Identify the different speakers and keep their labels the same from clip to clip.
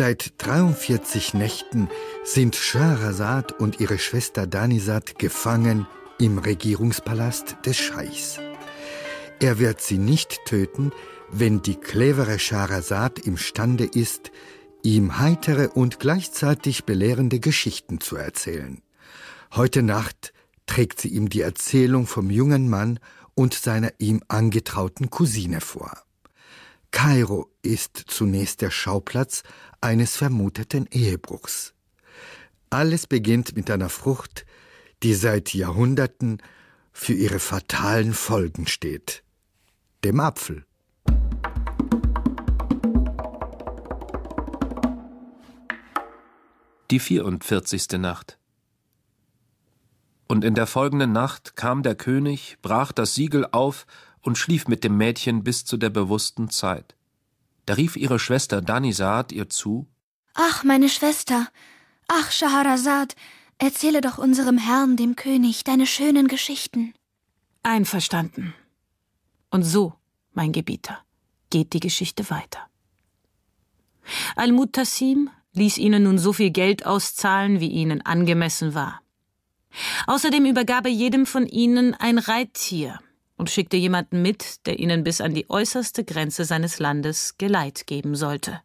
Speaker 1: Seit 43 Nächten sind Shahrazad und ihre Schwester Danisad gefangen im Regierungspalast
Speaker 2: des Scheichs. Er wird sie nicht töten, wenn die clevere Shahrazad imstande ist, ihm heitere und gleichzeitig
Speaker 1: belehrende Geschichten zu erzählen. Heute Nacht trägt sie ihm die Erzählung vom jungen Mann und seiner ihm angetrauten Cousine vor. Kairo ist zunächst der Schauplatz eines vermuteten Ehebruchs. Alles beginnt mit einer Frucht, die seit Jahrhunderten für ihre fatalen Folgen steht, dem Apfel.
Speaker 2: Die 44. Nacht. Und in der folgenden Nacht kam der König, brach das Siegel auf und schlief mit dem Mädchen bis zu der bewussten Zeit. Da rief ihre Schwester Danisad ihr zu
Speaker 3: Ach, meine Schwester, ach, Schaharazad, erzähle doch unserem Herrn, dem König, deine schönen Geschichten.
Speaker 1: Einverstanden. Und so, mein Gebieter, geht die Geschichte weiter. al mutasim ließ ihnen nun so viel Geld auszahlen, wie ihnen angemessen war. Außerdem übergab er jedem von ihnen ein Reittier – und schickte jemanden mit, der ihnen bis an die äußerste Grenze seines Landes Geleit geben sollte.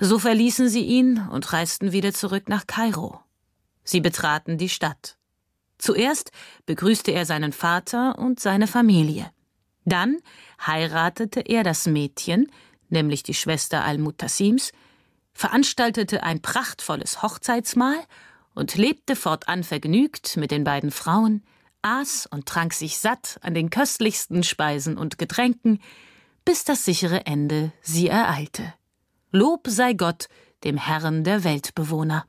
Speaker 1: So verließen sie ihn und reisten wieder zurück nach Kairo. Sie betraten die Stadt. Zuerst begrüßte er seinen Vater und seine Familie. Dann heiratete er das Mädchen, nämlich die Schwester Al-Mutassims, veranstaltete ein prachtvolles Hochzeitsmahl und lebte fortan vergnügt mit den beiden Frauen aß und trank sich satt an den köstlichsten Speisen und Getränken, bis das sichere Ende sie ereilte. Lob sei Gott, dem Herrn der Weltbewohner.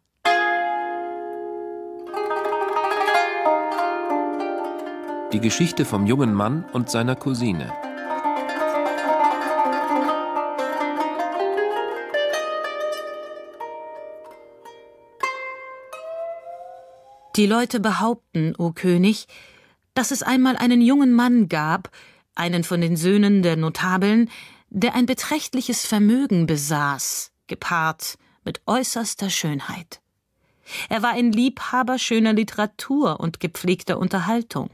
Speaker 2: Die Geschichte vom jungen Mann und seiner Cousine.
Speaker 1: Die Leute behaupten, o König, dass es einmal einen jungen Mann gab, einen von den Söhnen der Notabeln, der ein beträchtliches Vermögen besaß, gepaart mit äußerster Schönheit. Er war ein Liebhaber schöner Literatur und gepflegter Unterhaltung.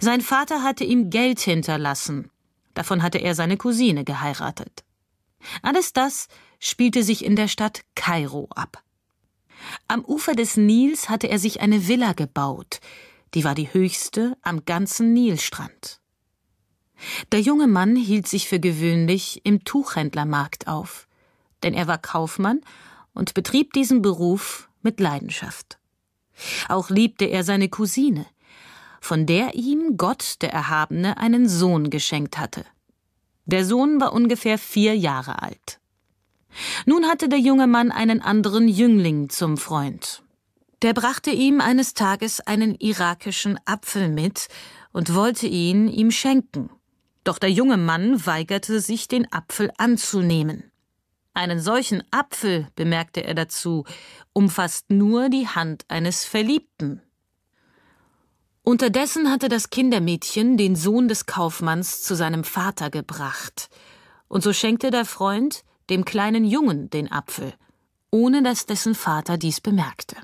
Speaker 1: Sein Vater hatte ihm Geld hinterlassen, davon hatte er seine Cousine geheiratet. Alles das spielte sich in der Stadt Kairo ab. Am Ufer des Nils hatte er sich eine Villa gebaut, die war die höchste am ganzen Nilstrand. Der junge Mann hielt sich für gewöhnlich im Tuchhändlermarkt auf, denn er war Kaufmann und betrieb diesen Beruf mit Leidenschaft. Auch liebte er seine Cousine, von der ihm Gott der Erhabene einen Sohn geschenkt hatte. Der Sohn war ungefähr vier Jahre alt. Nun hatte der junge Mann einen anderen Jüngling zum Freund. Der brachte ihm eines Tages einen irakischen Apfel mit und wollte ihn ihm schenken. Doch der junge Mann weigerte sich, den Apfel anzunehmen. Einen solchen Apfel, bemerkte er dazu, umfasst nur die Hand eines Verliebten. Unterdessen hatte das Kindermädchen den Sohn des Kaufmanns zu seinem Vater gebracht, und so schenkte der Freund dem kleinen Jungen den Apfel, ohne dass dessen Vater dies bemerkte.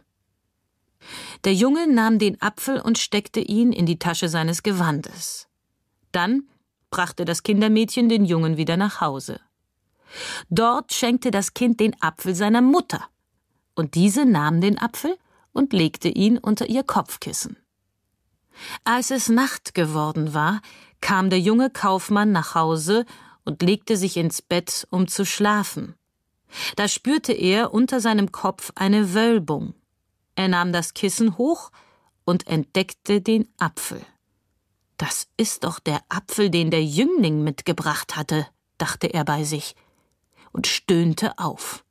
Speaker 1: Der Junge nahm den Apfel und steckte ihn in die Tasche seines Gewandes. Dann brachte das Kindermädchen den Jungen wieder nach Hause. Dort schenkte das Kind den Apfel seiner Mutter, und diese nahm den Apfel und legte ihn unter ihr Kopfkissen. Als es Nacht geworden war, kam der junge Kaufmann nach Hause und legte sich ins Bett, um zu schlafen. Da spürte er unter seinem Kopf eine Wölbung. Er nahm das Kissen hoch und entdeckte den Apfel. Das ist doch der Apfel, den der Jüngling mitgebracht hatte, dachte er bei sich und stöhnte auf.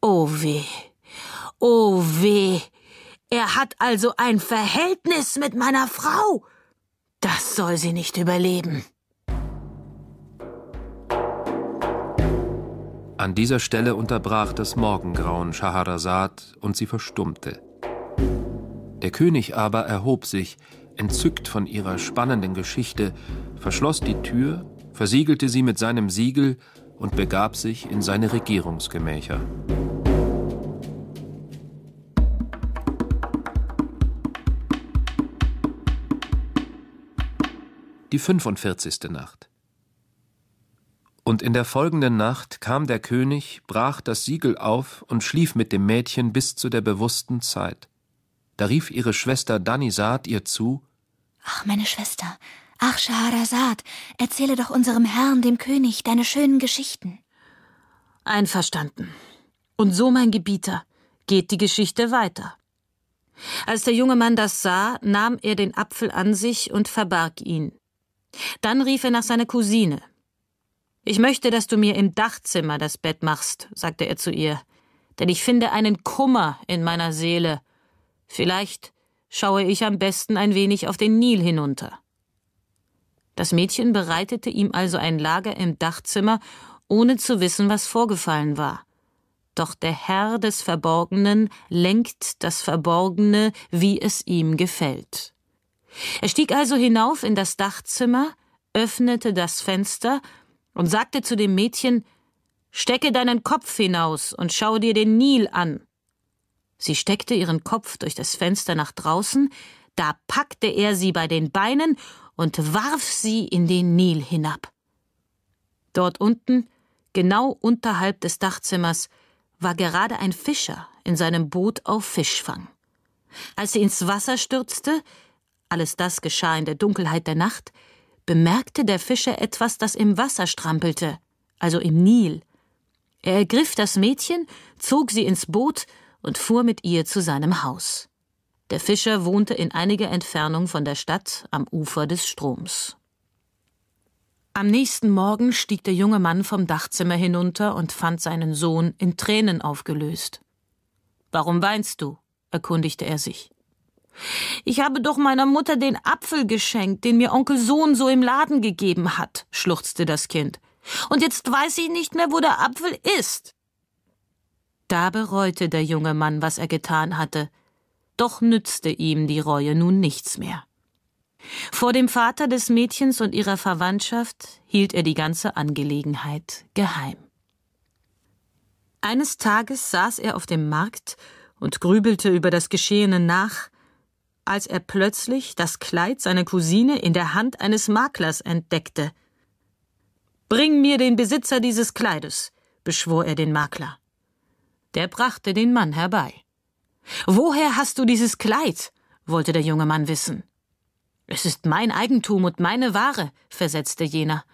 Speaker 1: Oh weh, oh weh, er hat also ein Verhältnis mit meiner Frau. Das soll sie nicht überleben.
Speaker 2: An dieser Stelle unterbrach das Morgengrauen Schaharasad und sie verstummte. Der König aber erhob sich, entzückt von ihrer spannenden Geschichte, verschloss die Tür, versiegelte sie mit seinem Siegel und begab sich in seine Regierungsgemächer. Die 45. Nacht. Und in der folgenden Nacht kam der König, brach das Siegel auf und schlief mit dem Mädchen bis zu der bewussten Zeit. Da rief ihre Schwester Danisad ihr zu
Speaker 3: Ach, meine Schwester, ach, Schaharasad, erzähle doch unserem Herrn, dem König, deine schönen Geschichten. Einverstanden. Und so,
Speaker 1: mein Gebieter, geht die Geschichte weiter. Als der junge Mann das sah, nahm er den Apfel an sich und verbarg ihn. Dann rief er nach seiner Cousine, ich möchte, dass du mir im Dachzimmer das Bett machst, sagte er zu ihr, denn ich finde einen Kummer in meiner Seele. Vielleicht schaue ich am besten ein wenig auf den Nil hinunter. Das Mädchen bereitete ihm also ein Lager im Dachzimmer, ohne zu wissen, was vorgefallen war. Doch der Herr des Verborgenen lenkt das Verborgene, wie es ihm gefällt. Er stieg also hinauf in das Dachzimmer, öffnete das Fenster und sagte zu dem Mädchen Stecke deinen Kopf hinaus und schau dir den Nil an. Sie steckte ihren Kopf durch das Fenster nach draußen, da packte er sie bei den Beinen und warf sie in den Nil hinab. Dort unten, genau unterhalb des Dachzimmers, war gerade ein Fischer in seinem Boot auf Fischfang. Als sie ins Wasser stürzte, alles das geschah in der Dunkelheit der Nacht, bemerkte der Fischer etwas, das im Wasser strampelte, also im Nil. Er ergriff das Mädchen, zog sie ins Boot und fuhr mit ihr zu seinem Haus. Der Fischer wohnte in einiger Entfernung von der Stadt am Ufer des Stroms. Am nächsten Morgen stieg der junge Mann vom Dachzimmer hinunter und fand seinen Sohn in Tränen aufgelöst. Warum weinst du? erkundigte er sich. Ich habe doch meiner Mutter den Apfel geschenkt, den mir Onkel Sohn so im Laden gegeben hat, schluchzte das Kind. Und jetzt weiß ich nicht mehr, wo der Apfel ist. Da bereute der junge Mann, was er getan hatte. Doch nützte ihm die Reue nun nichts mehr. Vor dem Vater des Mädchens und ihrer Verwandtschaft hielt er die ganze Angelegenheit geheim. Eines Tages saß er auf dem Markt und grübelte über das Geschehene nach, als er plötzlich das Kleid seiner Cousine in der Hand eines Maklers entdeckte. Bring mir den Besitzer dieses Kleides, beschwor er den Makler. Der brachte den Mann herbei. Woher hast du dieses Kleid? wollte der junge Mann wissen. Es ist mein Eigentum und meine Ware, versetzte jener.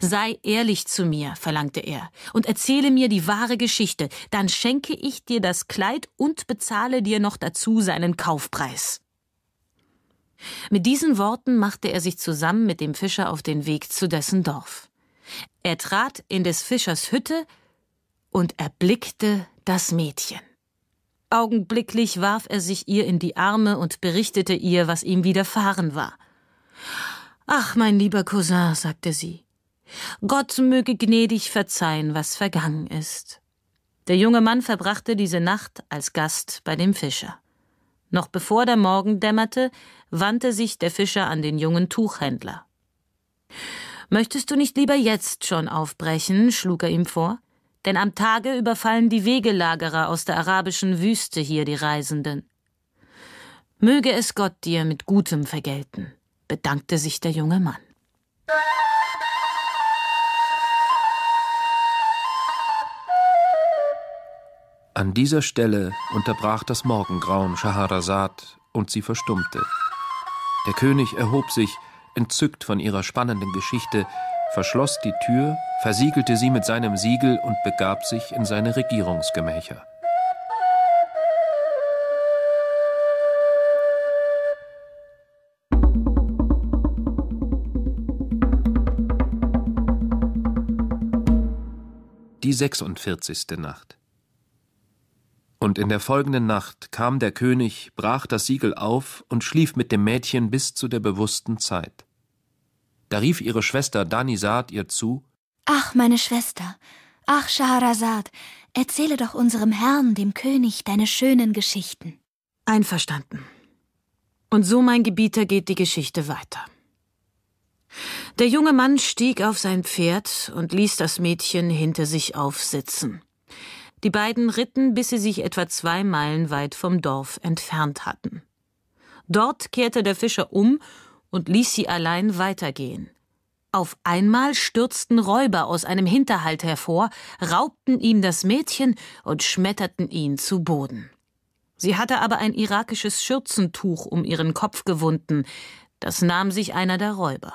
Speaker 1: Sei ehrlich zu mir, verlangte er, und erzähle mir die wahre Geschichte, dann schenke ich dir das Kleid und bezahle dir noch dazu seinen Kaufpreis. Mit diesen Worten machte er sich zusammen mit dem Fischer auf den Weg zu dessen Dorf. Er trat in des Fischers Hütte und erblickte das Mädchen. Augenblicklich warf er sich ihr in die Arme und berichtete ihr, was ihm widerfahren war. Ach, mein lieber Cousin, sagte sie, Gott möge gnädig verzeihen, was vergangen ist. Der junge Mann verbrachte diese Nacht als Gast bei dem Fischer. Noch bevor der Morgen dämmerte, wandte sich der Fischer an den jungen Tuchhändler. Möchtest du nicht lieber jetzt schon aufbrechen? schlug er ihm vor. Denn am Tage überfallen die Wegelagerer aus der arabischen Wüste hier die Reisenden. Möge es Gott dir mit Gutem vergelten, bedankte sich der junge Mann.
Speaker 2: An dieser Stelle unterbrach das Morgengrauen Schaharasad und sie verstummte. Der König erhob sich, entzückt von ihrer spannenden Geschichte, verschloss die Tür, versiegelte sie mit seinem Siegel und begab sich in seine Regierungsgemächer. Die 46. Nacht. Und in der folgenden Nacht kam der König, brach das Siegel auf und schlief mit dem Mädchen bis zu der bewussten Zeit. Da rief ihre Schwester Danisad ihr zu
Speaker 3: Ach, meine Schwester, ach, Schahrasad, erzähle doch unserem Herrn, dem König, deine schönen Geschichten. Einverstanden. Und so,
Speaker 1: mein Gebieter, geht die Geschichte weiter. Der junge Mann stieg auf sein Pferd und ließ das Mädchen hinter sich aufsitzen. Die beiden ritten, bis sie sich etwa zwei Meilen weit vom Dorf entfernt hatten. Dort kehrte der Fischer um und ließ sie allein weitergehen. Auf einmal stürzten Räuber aus einem Hinterhalt hervor, raubten ihm das Mädchen und schmetterten ihn zu Boden. Sie hatte aber ein irakisches Schürzentuch um ihren Kopf gewunden, das nahm sich einer der Räuber.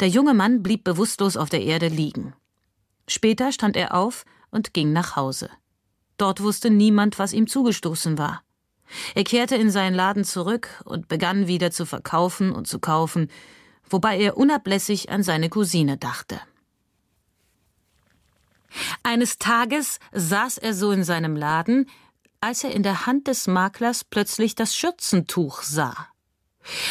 Speaker 1: Der junge Mann blieb bewusstlos auf der Erde liegen. Später stand er auf, und ging nach Hause. Dort wusste niemand, was ihm zugestoßen war. Er kehrte in seinen Laden zurück und begann wieder zu verkaufen und zu kaufen, wobei er unablässig an seine Cousine dachte. Eines Tages saß er so in seinem Laden, als er in der Hand des Maklers plötzlich das Schürzentuch sah.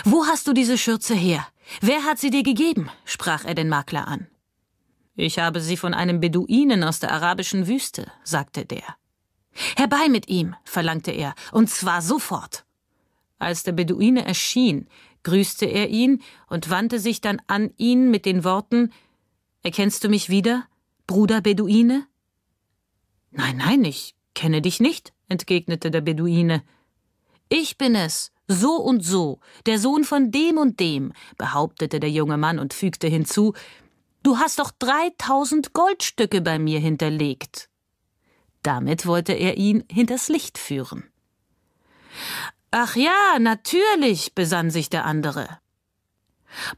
Speaker 1: Wo hast du diese Schürze her? Wer hat sie dir gegeben? sprach er den Makler an. Ich habe sie von einem Beduinen aus der arabischen Wüste, sagte der. Herbei mit ihm, verlangte er, und zwar sofort. Als der Beduine erschien, grüßte er ihn und wandte sich dann an ihn mit den Worten Erkennst du mich wieder, Bruder Beduine? Nein, nein, ich kenne dich nicht, entgegnete der Beduine. Ich bin es, so und so, der Sohn von dem und dem, behauptete der junge Mann und fügte hinzu, Du hast doch 3000 Goldstücke bei mir hinterlegt. Damit wollte er ihn hinters Licht führen. Ach ja, natürlich, besann sich der andere.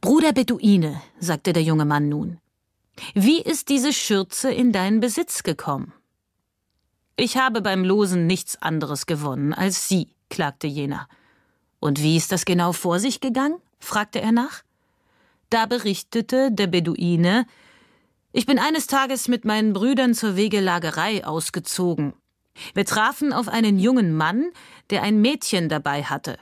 Speaker 1: Bruder Beduine, sagte der junge Mann nun, wie ist diese Schürze in deinen Besitz gekommen? Ich habe beim Losen nichts anderes gewonnen als sie, klagte jener. Und wie ist das genau vor sich gegangen? fragte er nach. Da berichtete der Beduine Ich bin eines Tages mit meinen Brüdern zur Wegelagerei ausgezogen. Wir trafen auf einen jungen Mann, der ein Mädchen dabei hatte.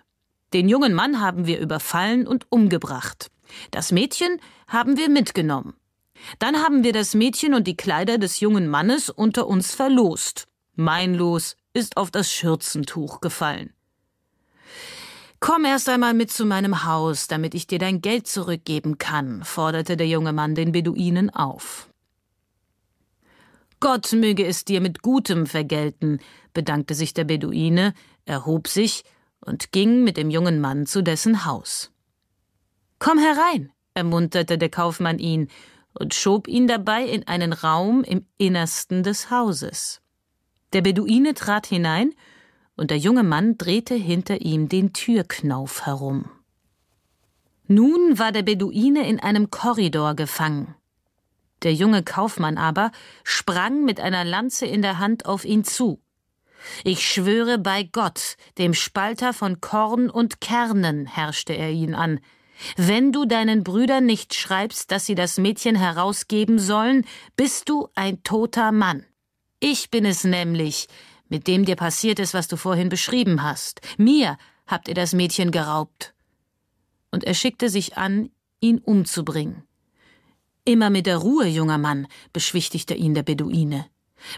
Speaker 1: Den jungen Mann haben wir überfallen und umgebracht. Das Mädchen haben wir mitgenommen. Dann haben wir das Mädchen und die Kleider des jungen Mannes unter uns verlost. Mein Los ist auf das Schürzentuch gefallen. Komm erst einmal mit zu meinem Haus, damit ich dir dein Geld zurückgeben kann, forderte der junge Mann den Beduinen auf. Gott möge es dir mit Gutem vergelten, bedankte sich der Beduine, erhob sich und ging mit dem jungen Mann zu dessen Haus. Komm herein, ermunterte der Kaufmann ihn und schob ihn dabei in einen Raum im Innersten des Hauses. Der Beduine trat hinein und der junge Mann drehte hinter ihm den Türknauf herum. Nun war der Beduine in einem Korridor gefangen. Der junge Kaufmann aber sprang mit einer Lanze in der Hand auf ihn zu. Ich schwöre bei Gott, dem Spalter von Korn und Kernen, herrschte er ihn an. Wenn du deinen Brüdern nicht schreibst, dass sie das Mädchen herausgeben sollen, bist du ein toter Mann. Ich bin es nämlich, mit dem dir passiert ist, was du vorhin beschrieben hast. Mir habt ihr das Mädchen geraubt. Und er schickte sich an, ihn umzubringen. Immer mit der Ruhe, junger Mann, beschwichtigte ihn der Beduine.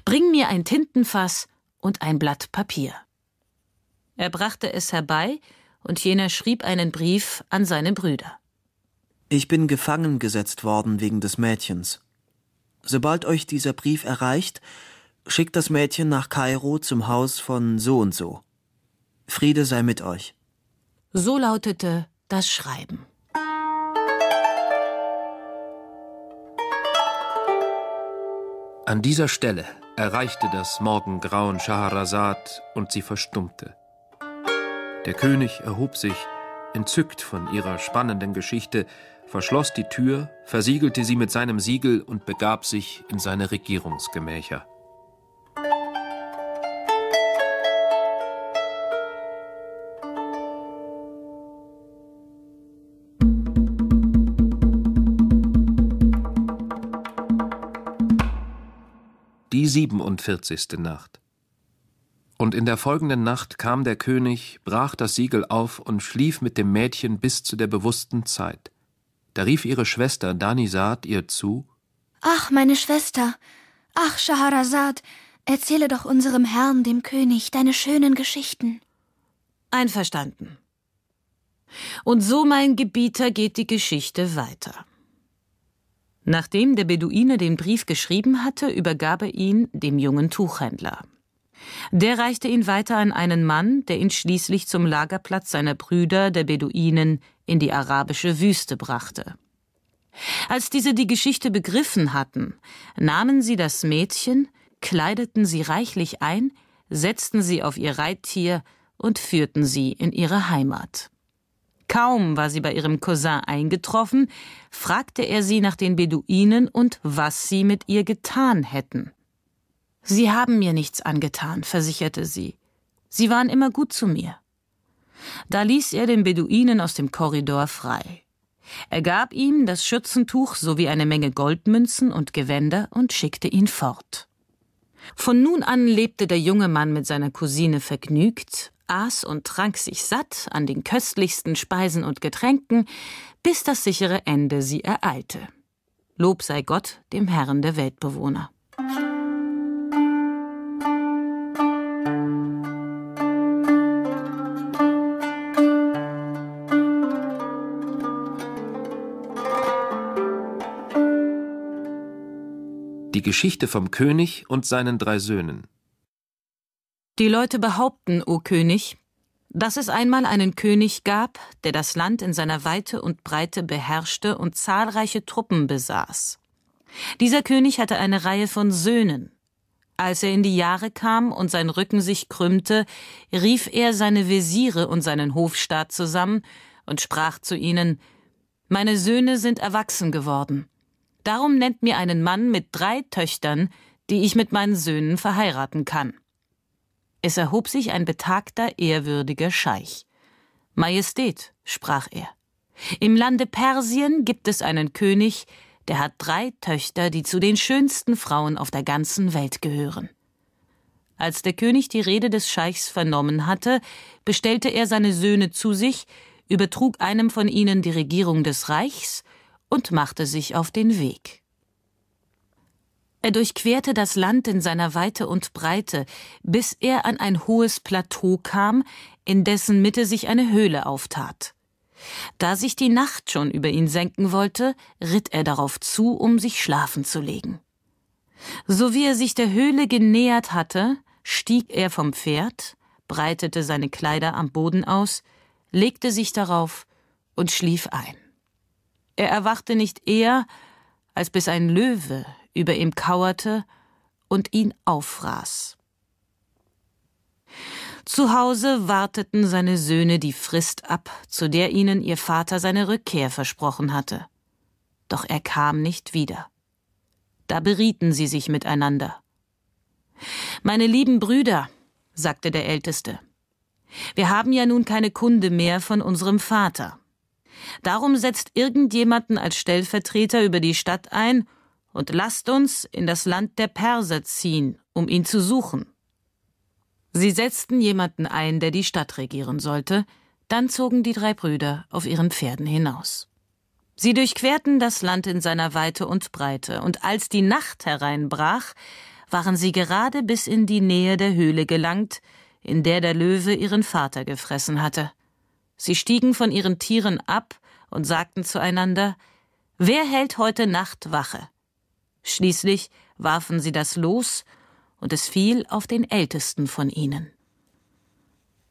Speaker 1: Bring mir ein Tintenfass und ein Blatt Papier. Er brachte es herbei, und jener schrieb einen Brief an seine Brüder.
Speaker 2: Ich bin gefangen gesetzt worden wegen des Mädchens.
Speaker 3: Sobald euch dieser Brief erreicht, schickt das Mädchen nach Kairo
Speaker 2: zum Haus von so und so. Friede sei mit euch.
Speaker 1: So lautete das Schreiben.
Speaker 2: An dieser Stelle erreichte das Morgengrauen Schaharasad und sie verstummte. Der König erhob sich, entzückt von ihrer spannenden Geschichte, verschloss die Tür, versiegelte sie mit seinem Siegel und begab sich in seine Regierungsgemächer. siebenundvierzigste Nacht. Und in der folgenden Nacht kam der König, brach das Siegel auf und schlief mit dem Mädchen bis zu der bewussten Zeit. Da rief ihre Schwester Danisad ihr zu
Speaker 3: Ach, meine Schwester, ach, Schaharazad, erzähle doch unserem Herrn, dem König, deine schönen Geschichten.
Speaker 1: Einverstanden. Und so, mein Gebieter, geht die Geschichte weiter. Nachdem der Beduine den Brief geschrieben hatte, übergab er ihn dem jungen Tuchhändler. Der reichte ihn weiter an einen Mann, der ihn schließlich zum Lagerplatz seiner Brüder, der Beduinen, in die arabische Wüste brachte. Als diese die Geschichte begriffen hatten, nahmen sie das Mädchen, kleideten sie reichlich ein, setzten sie auf ihr Reittier und führten sie in ihre Heimat. Kaum war sie bei ihrem Cousin eingetroffen, fragte er sie nach den Beduinen und was sie mit ihr getan hätten. Sie haben mir nichts angetan, versicherte sie. Sie waren immer gut zu mir. Da ließ er den Beduinen aus dem Korridor frei. Er gab ihm das Schürzentuch sowie eine Menge Goldmünzen und Gewänder und schickte ihn fort. Von nun an lebte der junge Mann mit seiner Cousine vergnügt aß und trank sich satt an den köstlichsten Speisen und Getränken, bis das sichere Ende sie ereilte. Lob sei Gott, dem Herrn der Weltbewohner.
Speaker 2: Die Geschichte vom König und seinen drei Söhnen
Speaker 1: die Leute behaupten, o König, dass es einmal einen König gab, der das Land in seiner Weite und Breite beherrschte und zahlreiche Truppen besaß. Dieser König hatte eine Reihe von Söhnen. Als er in die Jahre kam und sein Rücken sich krümmte, rief er seine Wesire und seinen Hofstaat zusammen und sprach zu ihnen Meine Söhne sind erwachsen geworden. Darum nennt mir einen Mann mit drei Töchtern, die ich mit meinen Söhnen verheiraten kann. Es erhob sich ein betagter, ehrwürdiger Scheich. Majestät, sprach er, im Lande Persien gibt es einen König, der hat drei Töchter, die zu den schönsten Frauen auf der ganzen Welt gehören. Als der König die Rede des Scheichs vernommen hatte, bestellte er seine Söhne zu sich, übertrug einem von ihnen die Regierung des Reichs und machte sich auf den Weg. Er durchquerte das Land in seiner Weite und Breite, bis er an ein hohes Plateau kam, in dessen Mitte sich eine Höhle auftat. Da sich die Nacht schon über ihn senken wollte, ritt er darauf zu, um sich schlafen zu legen. So wie er sich der Höhle genähert hatte, stieg er vom Pferd, breitete seine Kleider am Boden aus, legte sich darauf und schlief ein. Er erwachte nicht eher, als bis ein Löwe über ihm kauerte und ihn auffraß. Zu Hause warteten seine Söhne die Frist ab, zu der ihnen ihr Vater seine Rückkehr versprochen hatte. Doch er kam nicht wieder. Da berieten sie sich miteinander. Meine lieben Brüder, sagte der Älteste, wir haben ja nun keine Kunde mehr von unserem Vater. Darum setzt irgendjemanden als Stellvertreter über die Stadt ein und lasst uns in das Land der Perser ziehen, um ihn zu suchen. Sie setzten jemanden ein, der die Stadt regieren sollte, dann zogen die drei Brüder auf ihren Pferden hinaus. Sie durchquerten das Land in seiner Weite und Breite, und als die Nacht hereinbrach, waren sie gerade bis in die Nähe der Höhle gelangt, in der der Löwe ihren Vater gefressen hatte. Sie stiegen von ihren Tieren ab und sagten zueinander Wer hält heute Nacht Wache? Schließlich warfen sie das Los, und es fiel auf den ältesten von ihnen.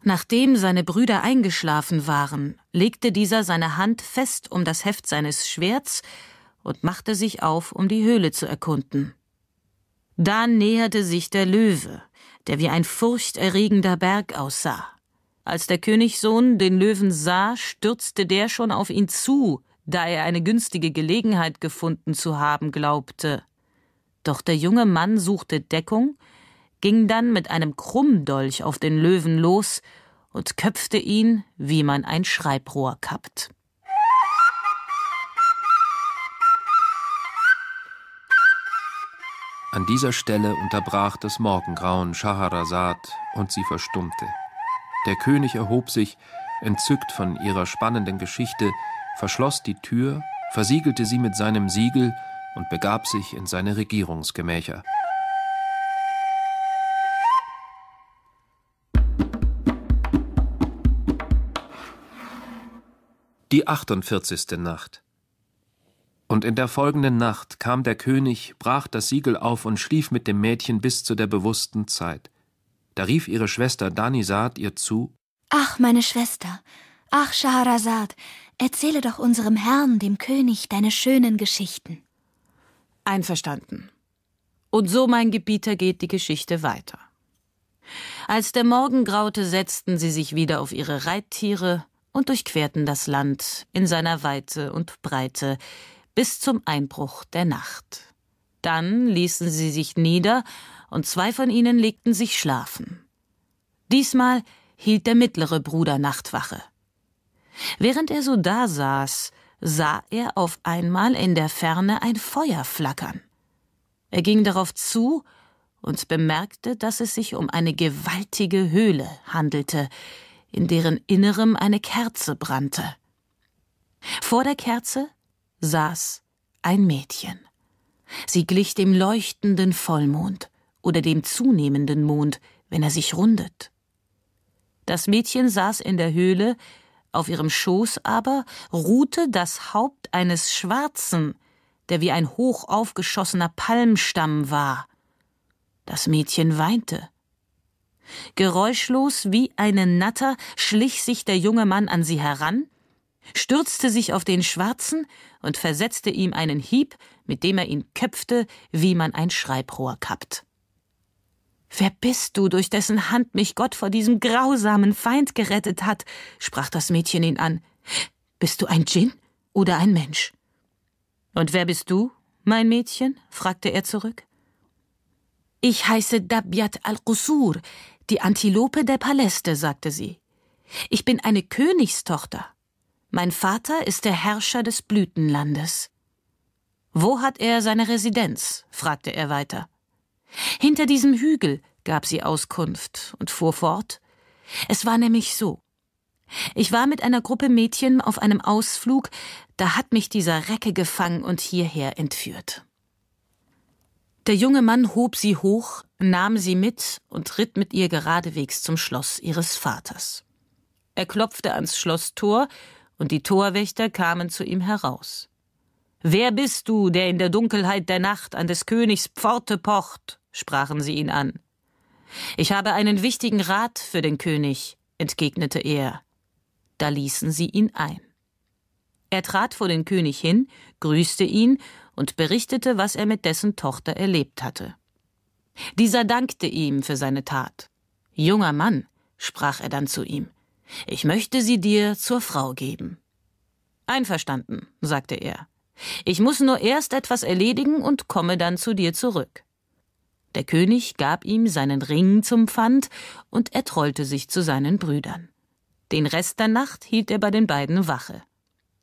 Speaker 1: Nachdem seine Brüder eingeschlafen waren, legte dieser seine Hand fest um das Heft seines Schwerts und machte sich auf, um die Höhle zu erkunden. Da näherte sich der Löwe, der wie ein furchterregender Berg aussah. Als der Königssohn den Löwen sah, stürzte der schon auf ihn zu, da er eine günstige Gelegenheit gefunden zu haben glaubte. Doch der junge Mann suchte Deckung, ging dann mit einem Krummdolch auf den Löwen los und köpfte ihn, wie man ein Schreibrohr kappt.
Speaker 2: An dieser Stelle unterbrach das Morgengrauen Schaharazad und sie verstummte. Der König erhob sich, entzückt von ihrer spannenden Geschichte, verschloss die Tür, versiegelte sie mit seinem Siegel und begab sich in seine Regierungsgemächer. Die 48. Nacht. Und in der folgenden Nacht kam der König, brach das Siegel auf und schlief mit dem Mädchen bis zu der bewussten Zeit. Da rief ihre Schwester Danisad ihr zu:
Speaker 3: Ach, meine Schwester, ach, Schahrasad, Erzähle doch unserem Herrn, dem König, deine schönen Geschichten.
Speaker 1: Einverstanden. Und so, mein Gebieter, geht die Geschichte weiter. Als der Morgen graute, setzten sie sich wieder auf ihre Reittiere und durchquerten das Land in seiner Weite und Breite bis zum Einbruch der Nacht. Dann ließen sie sich nieder, und zwei von ihnen legten sich schlafen. Diesmal hielt der mittlere Bruder Nachtwache. Während er so dasaß, sah er auf einmal in der Ferne ein Feuer flackern. Er ging darauf zu und bemerkte, dass es sich um eine gewaltige Höhle handelte, in deren Innerem eine Kerze brannte. Vor der Kerze saß ein Mädchen. Sie glich dem leuchtenden Vollmond oder dem zunehmenden Mond, wenn er sich rundet. Das Mädchen saß in der Höhle, auf ihrem Schoß aber ruhte das Haupt eines Schwarzen, der wie ein hoch aufgeschossener Palmstamm war. Das Mädchen weinte. Geräuschlos wie eine Natter schlich sich der junge Mann an sie heran, stürzte sich auf den Schwarzen und versetzte ihm einen Hieb, mit dem er ihn köpfte, wie man ein Schreibrohr kappt. Wer bist du, durch dessen Hand mich Gott vor diesem grausamen Feind gerettet hat? sprach das Mädchen ihn an. Bist du ein Djinn oder ein Mensch? Und wer bist du, mein Mädchen? fragte er zurück. Ich heiße Dabjat al-Qusur, die Antilope der Paläste, sagte sie. Ich bin eine Königstochter. Mein Vater ist der Herrscher des Blütenlandes. Wo hat er seine Residenz? fragte er weiter. Hinter diesem Hügel gab sie Auskunft und fuhr fort. Es war nämlich so. Ich war mit einer Gruppe Mädchen auf einem Ausflug, da hat mich dieser Recke gefangen und hierher entführt. Der junge Mann hob sie hoch, nahm sie mit und ritt mit ihr geradewegs zum Schloss ihres Vaters. Er klopfte ans Schlosstor, und die Torwächter kamen zu ihm heraus. Wer bist du, der in der Dunkelheit der Nacht an des Königs Pforte pocht? sprachen sie ihn an. Ich habe einen wichtigen Rat für den König, entgegnete er. Da ließen sie ihn ein. Er trat vor den König hin, grüßte ihn und berichtete, was er mit dessen Tochter erlebt hatte. Dieser dankte ihm für seine Tat. Junger Mann, sprach er dann zu ihm, ich möchte sie dir zur Frau geben. Einverstanden, sagte er. Ich muss nur erst etwas erledigen und komme dann zu dir zurück. Der König gab ihm seinen Ring zum Pfand, und er trollte sich zu seinen Brüdern. Den Rest der Nacht hielt er bei den beiden Wache.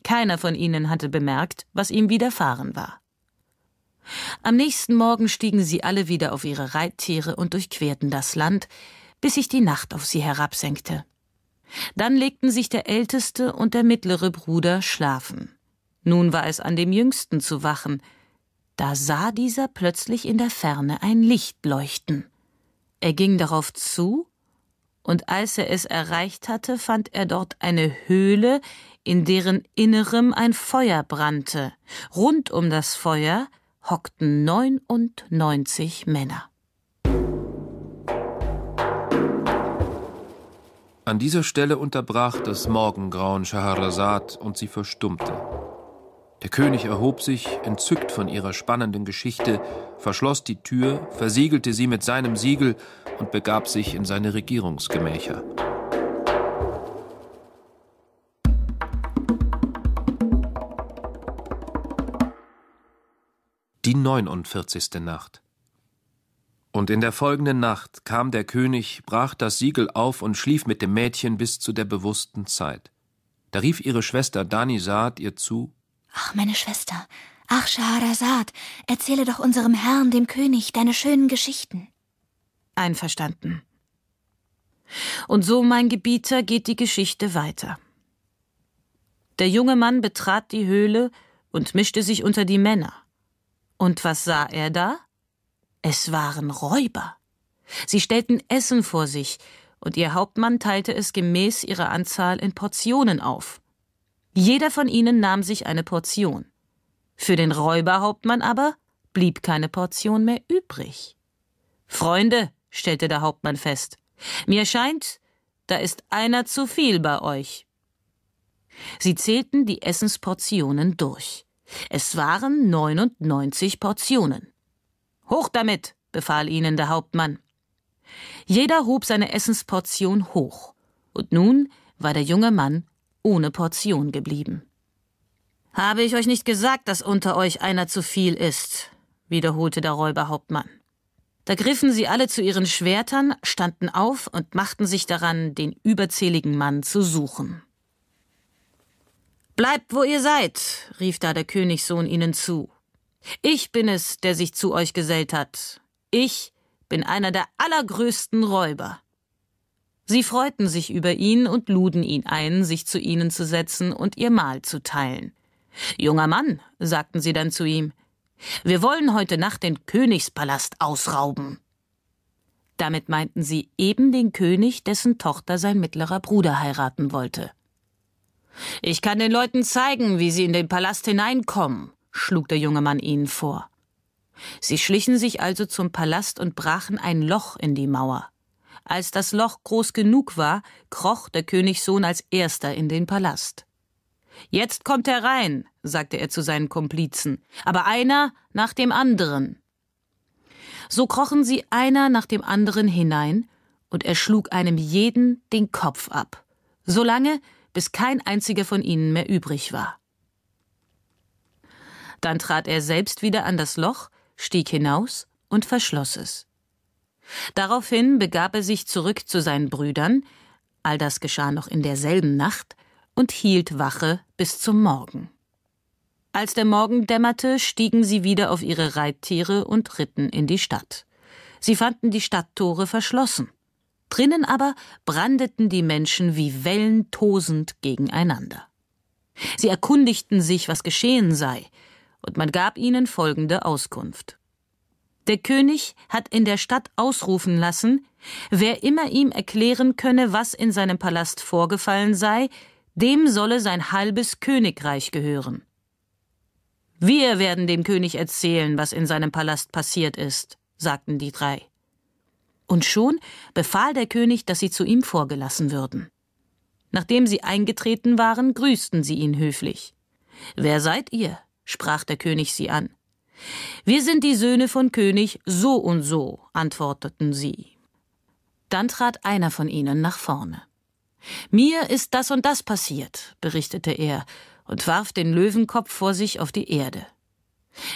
Speaker 1: Keiner von ihnen hatte bemerkt, was ihm widerfahren war. Am nächsten Morgen stiegen sie alle wieder auf ihre Reittiere und durchquerten das Land, bis sich die Nacht auf sie herabsenkte. Dann legten sich der älteste und der mittlere Bruder schlafen. Nun war es an dem jüngsten zu wachen, da sah dieser plötzlich in der Ferne ein Licht leuchten. Er ging darauf zu, und als er es erreicht hatte, fand er dort eine Höhle, in deren Innerem ein Feuer brannte. Rund um das Feuer hockten 99 Männer.
Speaker 2: An dieser Stelle unterbrach das Morgengrauen Schaharazad und sie verstummte. Der König erhob sich, entzückt von ihrer spannenden Geschichte, verschloss die Tür, versiegelte sie mit seinem Siegel und begab sich in seine Regierungsgemächer. Die 49. Nacht. Und in der folgenden Nacht kam der König, brach das Siegel auf und schlief mit dem Mädchen bis zu der bewussten Zeit. Da rief ihre Schwester Danisad ihr zu
Speaker 3: Ach, meine Schwester, ach, Schaharazad, erzähle doch unserem Herrn, dem König, deine schönen Geschichten. Einverstanden.
Speaker 1: Und so, mein Gebieter, geht die Geschichte weiter. Der junge Mann betrat die Höhle und mischte sich unter die Männer. Und was sah er da? Es waren Räuber. Sie stellten Essen vor sich, und ihr Hauptmann teilte es gemäß ihrer Anzahl in Portionen auf. Jeder von ihnen nahm sich eine Portion. Für den Räuberhauptmann aber blieb keine Portion mehr übrig. Freunde, stellte der Hauptmann fest, mir scheint, da ist einer zu viel bei euch. Sie zählten die Essensportionen durch. Es waren 99 Portionen. Hoch damit, befahl ihnen der Hauptmann. Jeder hob seine Essensportion hoch, und nun war der junge Mann ohne Portion geblieben. Habe ich euch nicht gesagt, dass unter euch einer zu viel ist? wiederholte der Räuberhauptmann. Da griffen sie alle zu ihren Schwertern, standen auf und machten sich daran, den überzähligen Mann zu suchen. Bleibt, wo ihr seid, rief da der Königssohn ihnen zu. Ich bin es, der sich zu euch gesellt hat. Ich bin einer der allergrößten Räuber. Sie freuten sich über ihn und luden ihn ein, sich zu ihnen zu setzen und ihr Mahl zu teilen. Junger Mann, sagten sie dann zu ihm, wir wollen heute Nacht den Königspalast ausrauben. Damit meinten sie eben den König, dessen Tochter sein mittlerer Bruder heiraten wollte. Ich kann den Leuten zeigen, wie sie in den Palast hineinkommen, schlug der junge Mann ihnen vor. Sie schlichen sich also zum Palast und brachen ein Loch in die Mauer. Als das Loch groß genug war, kroch der Königssohn als erster in den Palast. Jetzt kommt er rein, sagte er zu seinen Komplizen, aber einer nach dem anderen. So krochen sie einer nach dem anderen hinein, und er schlug einem jeden den Kopf ab, solange bis kein einziger von ihnen mehr übrig war. Dann trat er selbst wieder an das Loch, stieg hinaus und verschloss es. Daraufhin begab er sich zurück zu seinen Brüdern, all das geschah noch in derselben Nacht, und hielt Wache bis zum Morgen. Als der Morgen dämmerte, stiegen sie wieder auf ihre Reittiere und ritten in die Stadt. Sie fanden die Stadttore verschlossen. Drinnen aber brandeten die Menschen wie Wellen tosend gegeneinander. Sie erkundigten sich, was geschehen sei, und man gab ihnen folgende Auskunft. Der König hat in der Stadt ausrufen lassen, wer immer ihm erklären könne, was in seinem Palast vorgefallen sei, dem solle sein halbes Königreich gehören. Wir werden dem König erzählen, was in seinem Palast passiert ist, sagten die drei. Und schon befahl der König, dass sie zu ihm vorgelassen würden. Nachdem sie eingetreten waren, grüßten sie ihn höflich. Wer seid ihr? sprach der König sie an. Wir sind die Söhne von König so und so, antworteten sie. Dann trat einer von ihnen nach vorne. Mir ist das und das passiert, berichtete er und warf den Löwenkopf vor sich auf die Erde.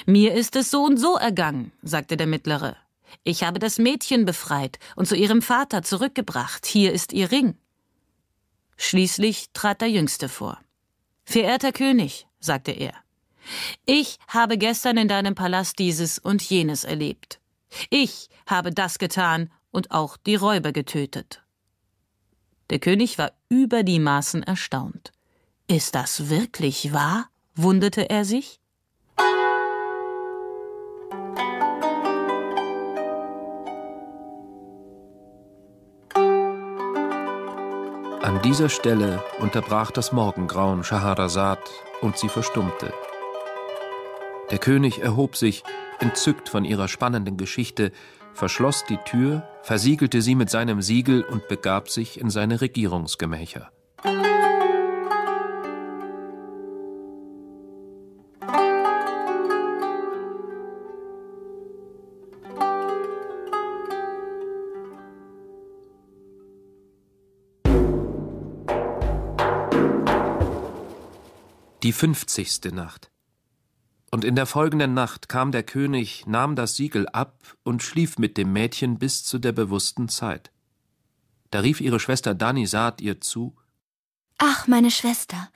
Speaker 1: Mir ist es so und so ergangen, sagte der Mittlere. Ich habe das Mädchen befreit und zu ihrem Vater zurückgebracht. Hier ist ihr Ring. Schließlich trat der Jüngste vor. Verehrter König, sagte er, ich habe gestern in deinem Palast dieses und jenes erlebt. Ich habe das getan und auch die Räuber getötet. Der König war über die Maßen erstaunt. Ist das wirklich wahr? wunderte er sich.
Speaker 2: An dieser Stelle unterbrach das Morgengrauen Schaharazad und sie verstummte. Der König erhob sich, entzückt von ihrer spannenden Geschichte, verschloss die Tür, versiegelte sie mit seinem Siegel und begab sich in seine Regierungsgemächer. Die fünfzigste Nacht. Und in der folgenden Nacht kam der König, nahm das Siegel ab und schlief mit dem Mädchen bis zu der bewussten Zeit. Da rief ihre Schwester Danisad ihr zu
Speaker 3: Ach, meine Schwester,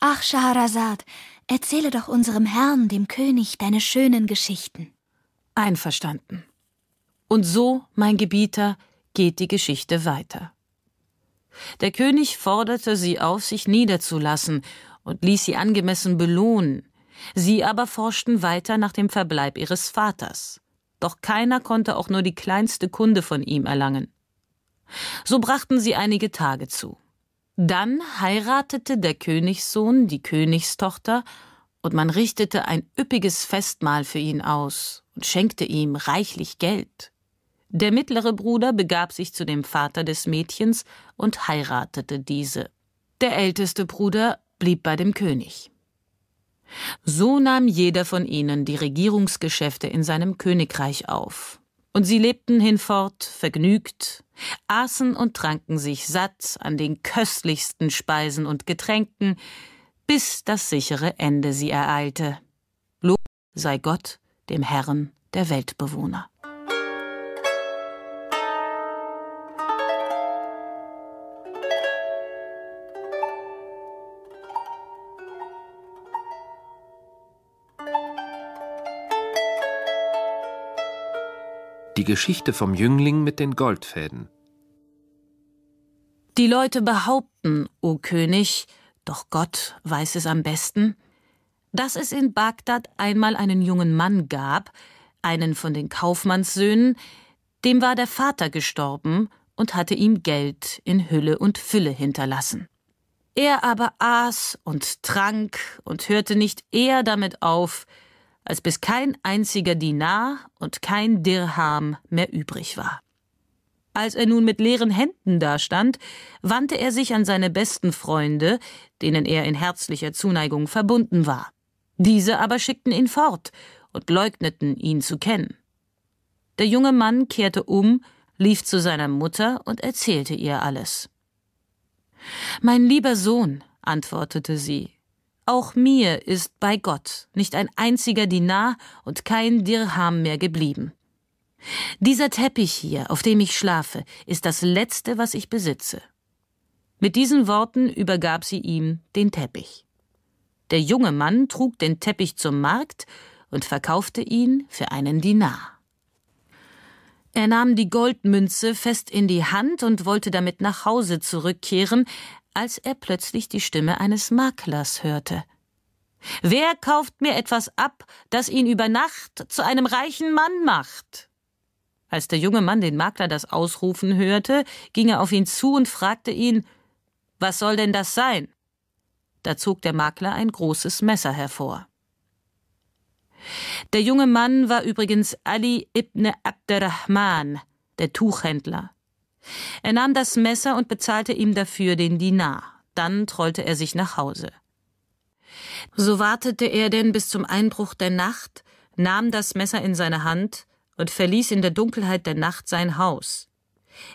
Speaker 3: ach, Schahrasad, erzähle doch unserem Herrn, dem König, deine schönen Geschichten. Einverstanden.
Speaker 1: Und so, mein Gebieter, geht die Geschichte weiter. Der König forderte sie auf, sich niederzulassen und ließ sie angemessen belohnen, Sie aber forschten weiter nach dem Verbleib ihres Vaters. Doch keiner konnte auch nur die kleinste Kunde von ihm erlangen. So brachten sie einige Tage zu. Dann heiratete der Königssohn die Königstochter, und man richtete ein üppiges Festmahl für ihn aus und schenkte ihm reichlich Geld. Der mittlere Bruder begab sich zu dem Vater des Mädchens und heiratete diese. Der älteste Bruder blieb bei dem König. So nahm jeder von ihnen die Regierungsgeschäfte in seinem Königreich auf. Und sie lebten hinfort vergnügt, aßen und tranken sich satt an den köstlichsten Speisen und Getränken, bis das sichere Ende sie ereilte. Lob sei Gott, dem Herrn der Weltbewohner.
Speaker 2: Geschichte vom Jüngling mit den Goldfäden.
Speaker 1: Die Leute behaupten, o König, doch Gott weiß es am besten, dass es in Bagdad einmal einen jungen Mann gab, einen von den Kaufmannssöhnen, dem war der Vater gestorben und hatte ihm Geld in Hülle und Fülle hinterlassen. Er aber aß und trank und hörte nicht eher damit auf, als bis kein einziger Dinar und kein Dirham mehr übrig war. Als er nun mit leeren Händen dastand, wandte er sich an seine besten Freunde, denen er in herzlicher Zuneigung verbunden war. Diese aber schickten ihn fort und leugneten, ihn zu kennen. Der junge Mann kehrte um, lief zu seiner Mutter und erzählte ihr alles. Mein lieber Sohn, antwortete sie, auch mir ist bei Gott nicht ein einziger Dinar und kein Dirham mehr geblieben. Dieser Teppich hier, auf dem ich schlafe, ist das letzte, was ich besitze. Mit diesen Worten übergab sie ihm den Teppich. Der junge Mann trug den Teppich zum Markt und verkaufte ihn für einen Dinar. Er nahm die Goldmünze fest in die Hand und wollte damit nach Hause zurückkehren, als er plötzlich die Stimme eines Maklers hörte. Wer kauft mir etwas ab, das ihn über Nacht zu einem reichen Mann macht? Als der junge Mann den Makler das Ausrufen hörte, ging er auf ihn zu und fragte ihn Was soll denn das sein? Da zog der Makler ein großes Messer hervor. Der junge Mann war übrigens Ali ibn Abderrahman, der Tuchhändler. Er nahm das Messer und bezahlte ihm dafür den Dinar. Dann trollte er sich nach Hause. So wartete er denn bis zum Einbruch der Nacht, nahm das Messer in seine Hand und verließ in der Dunkelheit der Nacht sein Haus.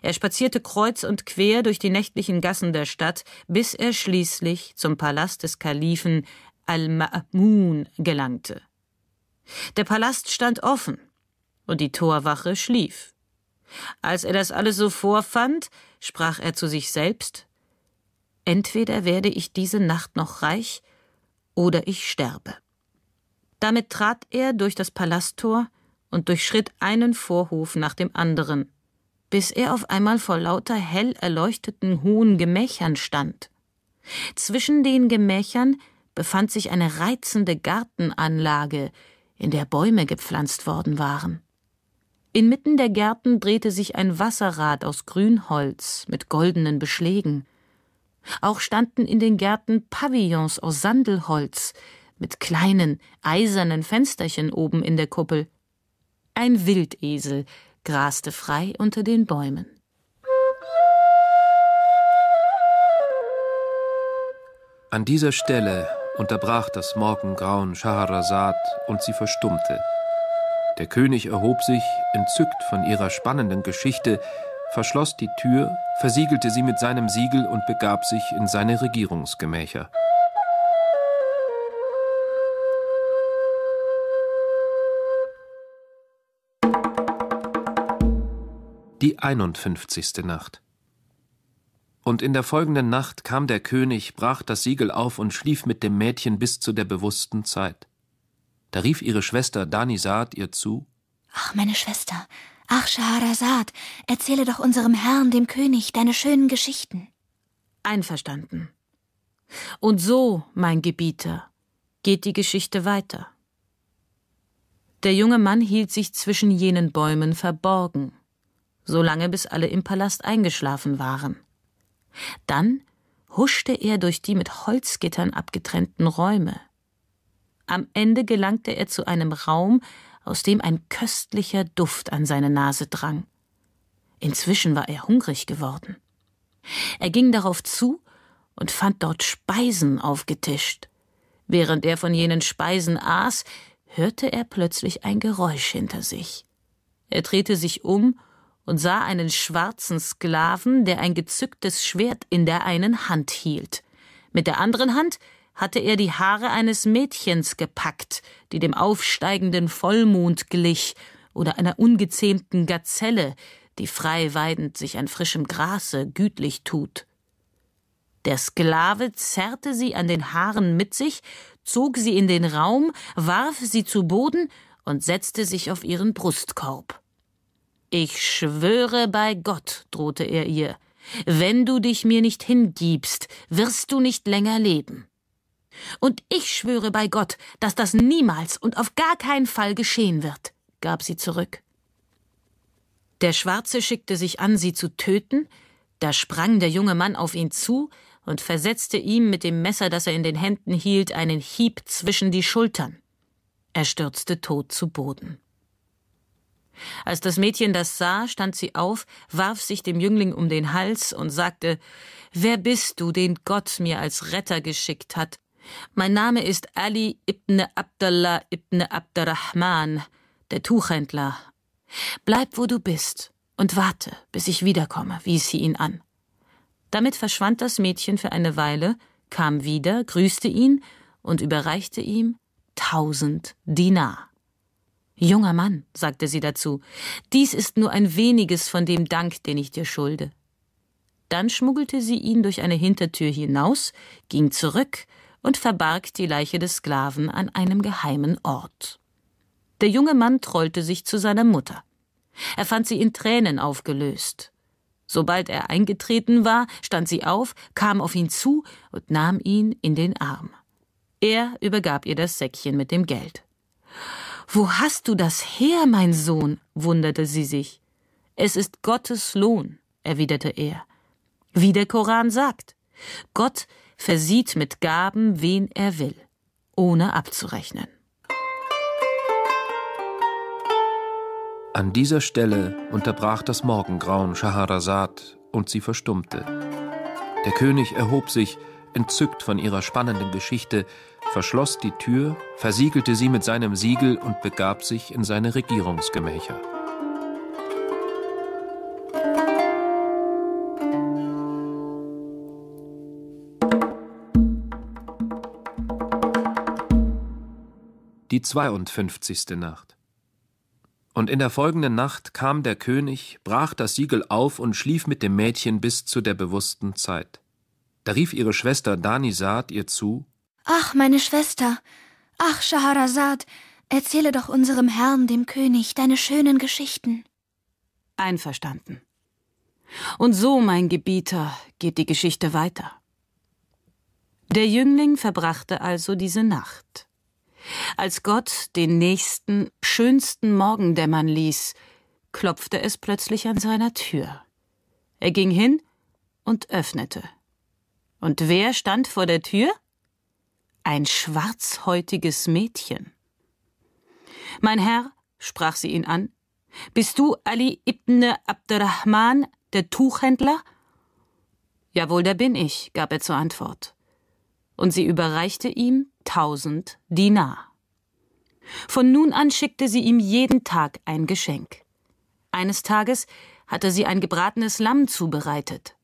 Speaker 1: Er spazierte kreuz und quer durch die nächtlichen Gassen der Stadt, bis er schließlich zum Palast des Kalifen Al-Ma'mun gelangte. Der Palast stand offen und die Torwache schlief. Als er das alles so vorfand, sprach er zu sich selbst Entweder werde ich diese Nacht noch reich, oder ich sterbe. Damit trat er durch das Palasttor und durchschritt einen Vorhof nach dem anderen, bis er auf einmal vor lauter hell erleuchteten hohen Gemächern stand. Zwischen den Gemächern befand sich eine reizende Gartenanlage, in der Bäume gepflanzt worden waren. Inmitten der Gärten drehte sich ein Wasserrad aus Grünholz mit goldenen Beschlägen. Auch standen in den Gärten Pavillons aus Sandelholz mit kleinen, eisernen Fensterchen oben in der Kuppel. Ein Wildesel graste frei unter den Bäumen.
Speaker 2: An dieser Stelle unterbrach das Morgengrauen Schaharasad und sie verstummte. Der König erhob sich, entzückt von ihrer spannenden Geschichte, verschloss die Tür, versiegelte sie mit seinem Siegel und begab sich in seine Regierungsgemächer. Die 51. Nacht. Und in der folgenden Nacht kam der König, brach das Siegel auf und schlief mit dem Mädchen bis zu der bewussten Zeit. Da rief ihre Schwester Danisad ihr zu
Speaker 3: Ach, meine Schwester, ach, Schaharazad, erzähle doch unserem Herrn, dem König, deine schönen Geschichten.
Speaker 1: Einverstanden. Und so, mein Gebieter, geht die Geschichte weiter. Der junge Mann hielt sich zwischen jenen Bäumen verborgen, solange bis alle im Palast eingeschlafen waren. Dann huschte er durch die mit Holzgittern abgetrennten Räume. Am Ende gelangte er zu einem Raum, aus dem ein köstlicher Duft an seine Nase drang. Inzwischen war er hungrig geworden. Er ging darauf zu und fand dort Speisen aufgetischt. Während er von jenen Speisen aß, hörte er plötzlich ein Geräusch hinter sich. Er drehte sich um und und sah einen schwarzen Sklaven, der ein gezücktes Schwert in der einen Hand hielt. Mit der anderen Hand hatte er die Haare eines Mädchens gepackt, die dem aufsteigenden Vollmond glich, oder einer ungezähmten Gazelle, die frei weidend sich an frischem Grase gütlich tut. Der Sklave zerrte sie an den Haaren mit sich, zog sie in den Raum, warf sie zu Boden und setzte sich auf ihren Brustkorb. Ich schwöre bei Gott, drohte er ihr, wenn du dich mir nicht hingibst, wirst du nicht länger leben. Und ich schwöre bei Gott, dass das niemals und auf gar keinen Fall geschehen wird, gab sie zurück. Der Schwarze schickte sich an, sie zu töten, da sprang der junge Mann auf ihn zu und versetzte ihm mit dem Messer, das er in den Händen hielt, einen Hieb zwischen die Schultern. Er stürzte tot zu Boden. Als das Mädchen das sah, stand sie auf, warf sich dem Jüngling um den Hals und sagte Wer bist du, den Gott mir als Retter geschickt hat? Mein Name ist Ali ibn Abdallah ibn Abdurrahman, der Tuchhändler. Bleib, wo du bist, und warte, bis ich wiederkomme, wies sie ihn an. Damit verschwand das Mädchen für eine Weile, kam wieder, grüßte ihn und überreichte ihm tausend Dinar. Junger Mann, sagte sie dazu, dies ist nur ein weniges von dem Dank, den ich dir schulde. Dann schmuggelte sie ihn durch eine Hintertür hinaus, ging zurück und verbarg die Leiche des Sklaven an einem geheimen Ort. Der junge Mann trollte sich zu seiner Mutter. Er fand sie in Tränen aufgelöst. Sobald er eingetreten war, stand sie auf, kam auf ihn zu und nahm ihn in den Arm. Er übergab ihr das Säckchen mit dem Geld. Wo hast du das her, mein Sohn? wunderte sie sich. Es ist Gottes Lohn, erwiderte er. Wie der Koran sagt, Gott versieht mit Gaben, wen er will, ohne abzurechnen.
Speaker 2: An dieser Stelle unterbrach das Morgengrauen Schaharasad und sie verstummte. Der König erhob sich, entzückt von ihrer spannenden Geschichte, verschloss die Tür, versiegelte sie mit seinem Siegel und begab sich in seine Regierungsgemächer. Die 52. Nacht. Und in der folgenden Nacht kam der König, brach das Siegel auf und schlief mit dem Mädchen bis zu der bewussten Zeit. Da rief ihre Schwester Danisad ihr zu
Speaker 3: Ach, meine Schwester, ach, Schaharazad, erzähle doch unserem Herrn, dem König, deine schönen Geschichten.
Speaker 1: Einverstanden. Und so, mein Gebieter, geht die Geschichte weiter. Der Jüngling verbrachte also diese Nacht. Als Gott den nächsten, schönsten Morgen dämmern ließ, klopfte es plötzlich an seiner Tür. Er ging hin und öffnete. Und wer stand vor der Tür? ein schwarzhäutiges Mädchen. Mein Herr, sprach sie ihn an, bist du Ali ibn Abdurrahman, der Tuchhändler? Jawohl, da bin ich, gab er zur Antwort. Und sie überreichte ihm tausend Dinar. Von nun an schickte sie ihm jeden Tag ein Geschenk. Eines Tages hatte sie ein gebratenes Lamm zubereitet.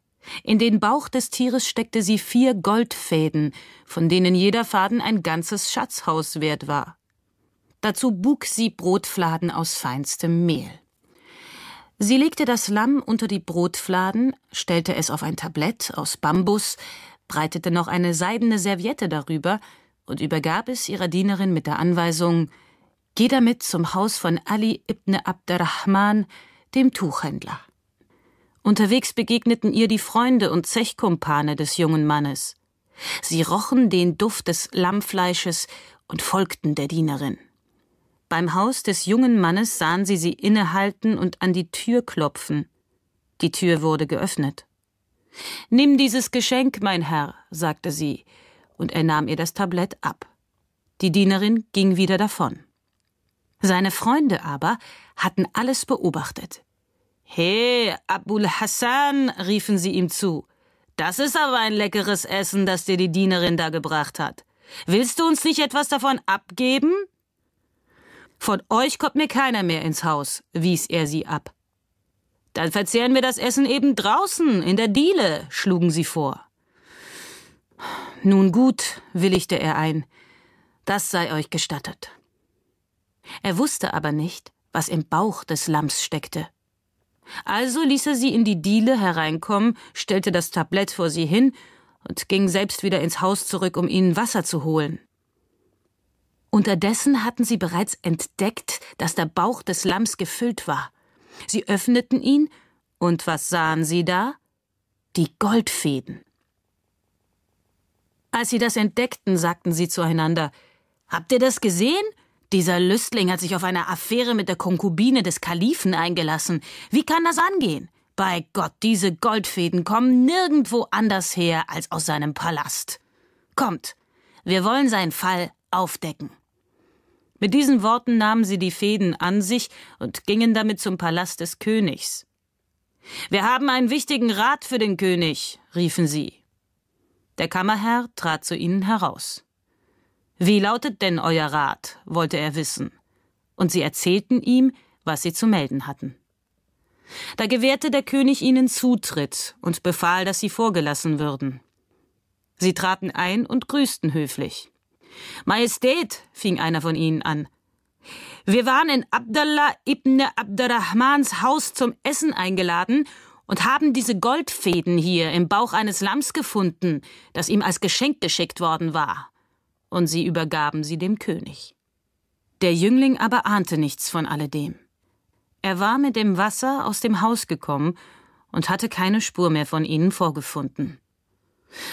Speaker 1: In den Bauch des Tieres steckte sie vier Goldfäden, von denen jeder Faden ein ganzes Schatzhaus wert war. Dazu buk sie Brotfladen aus feinstem Mehl. Sie legte das Lamm unter die Brotfladen, stellte es auf ein Tablett aus Bambus, breitete noch eine seidene Serviette darüber und übergab es ihrer Dienerin mit der Anweisung, Geh damit zum Haus von Ali ibn Abdurrahman, dem Tuchhändler. Unterwegs begegneten ihr die Freunde und Zechkumpane des jungen Mannes. Sie rochen den Duft des Lammfleisches und folgten der Dienerin. Beim Haus des jungen Mannes sahen sie sie innehalten und an die Tür klopfen. Die Tür wurde geöffnet. Nimm dieses Geschenk, mein Herr, sagte sie, und er nahm ihr das Tablett ab. Die Dienerin ging wieder davon. Seine Freunde aber hatten alles beobachtet. Hey, Abul Hassan, riefen sie ihm zu. Das ist aber ein leckeres Essen, das dir die Dienerin da gebracht hat. Willst du uns nicht etwas davon abgeben? Von euch kommt mir keiner mehr ins Haus, wies er sie ab. Dann verzehren wir das Essen eben draußen, in der Diele, schlugen sie vor. Nun gut, willigte er ein, das sei euch gestattet. Er wusste aber nicht, was im Bauch des Lamms steckte. Also ließ er sie in die Diele hereinkommen, stellte das Tablett vor sie hin und ging selbst wieder ins Haus zurück, um ihnen Wasser zu holen. Unterdessen hatten sie bereits entdeckt, dass der Bauch des Lamms gefüllt war. Sie öffneten ihn, und was sahen sie da? Die Goldfäden. Als sie das entdeckten, sagten sie zueinander Habt ihr das gesehen? Dieser Lüstling hat sich auf eine Affäre mit der Konkubine des Kalifen eingelassen. Wie kann das angehen? Bei Gott, diese Goldfäden kommen nirgendwo anders her als aus seinem Palast. Kommt, wir wollen seinen Fall aufdecken. Mit diesen Worten nahmen sie die Fäden an sich und gingen damit zum Palast des Königs. Wir haben einen wichtigen Rat für den König, riefen sie. Der Kammerherr trat zu ihnen heraus. Wie lautet denn euer Rat? wollte er wissen. Und sie erzählten ihm, was sie zu melden hatten. Da gewährte der König ihnen Zutritt und befahl, dass sie vorgelassen würden. Sie traten ein und grüßten höflich. Majestät, fing einer von ihnen an, wir waren in Abdallah ibn Abdurrahmans Haus zum Essen eingeladen und haben diese Goldfäden hier im Bauch eines Lamms gefunden, das ihm als Geschenk geschickt worden war und sie übergaben sie dem König. Der Jüngling aber ahnte nichts von alledem. Er war mit dem Wasser aus dem Haus gekommen und hatte keine Spur mehr von ihnen vorgefunden.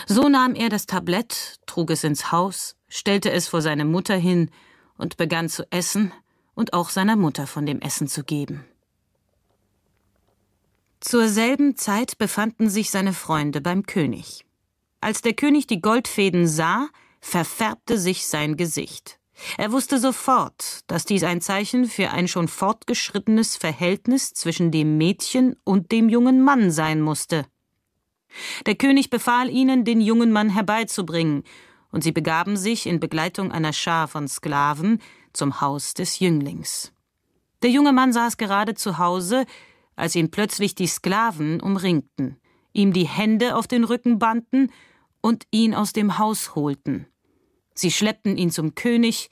Speaker 1: So nahm er das Tablett, trug es ins Haus, stellte es vor seine Mutter hin und begann zu essen und auch seiner Mutter von dem Essen zu geben. Zur selben Zeit befanden sich seine Freunde beim König. Als der König die Goldfäden sah, verfärbte sich sein Gesicht. Er wusste sofort, dass dies ein Zeichen für ein schon fortgeschrittenes Verhältnis zwischen dem Mädchen und dem jungen Mann sein musste. Der König befahl ihnen, den jungen Mann herbeizubringen, und sie begaben sich in Begleitung einer Schar von Sklaven zum Haus des Jünglings. Der junge Mann saß gerade zu Hause, als ihn plötzlich die Sklaven umringten, ihm die Hände auf den Rücken banden und ihn aus dem Haus holten. Sie schleppten ihn zum König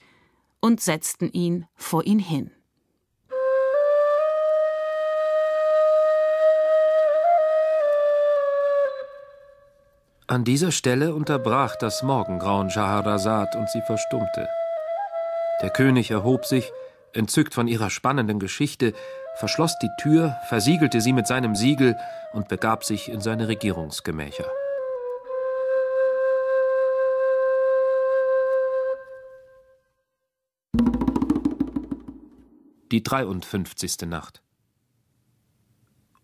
Speaker 1: und setzten ihn vor ihn hin.
Speaker 2: An dieser Stelle unterbrach das Morgengrauen Schaharazad und sie verstummte. Der König erhob sich, entzückt von ihrer spannenden Geschichte, verschloss die Tür, versiegelte sie mit seinem Siegel und begab sich in seine Regierungsgemächer. die 53. Nacht.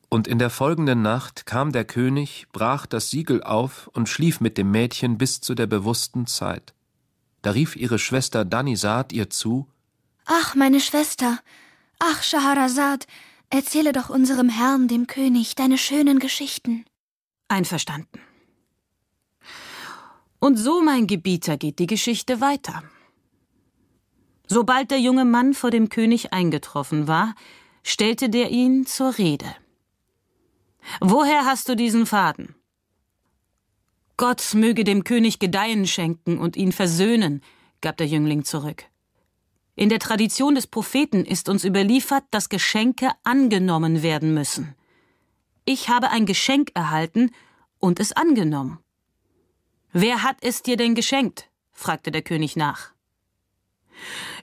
Speaker 2: Und in der folgenden Nacht kam der König, brach das Siegel auf und schlief mit dem Mädchen bis zu der bewussten Zeit. Da rief ihre Schwester Danisad ihr zu
Speaker 3: Ach, meine Schwester, ach, Schaharazad, erzähle doch unserem Herrn, dem König, deine schönen Geschichten.
Speaker 1: Einverstanden. Und so, mein Gebieter, geht die Geschichte weiter. Sobald der junge Mann vor dem König eingetroffen war, stellte der ihn zur Rede. Woher hast du diesen Faden? Gott möge dem König Gedeihen schenken und ihn versöhnen, gab der Jüngling zurück. In der Tradition des Propheten ist uns überliefert, dass Geschenke angenommen werden müssen. Ich habe ein Geschenk erhalten und es angenommen. Wer hat es dir denn geschenkt? fragte der König nach.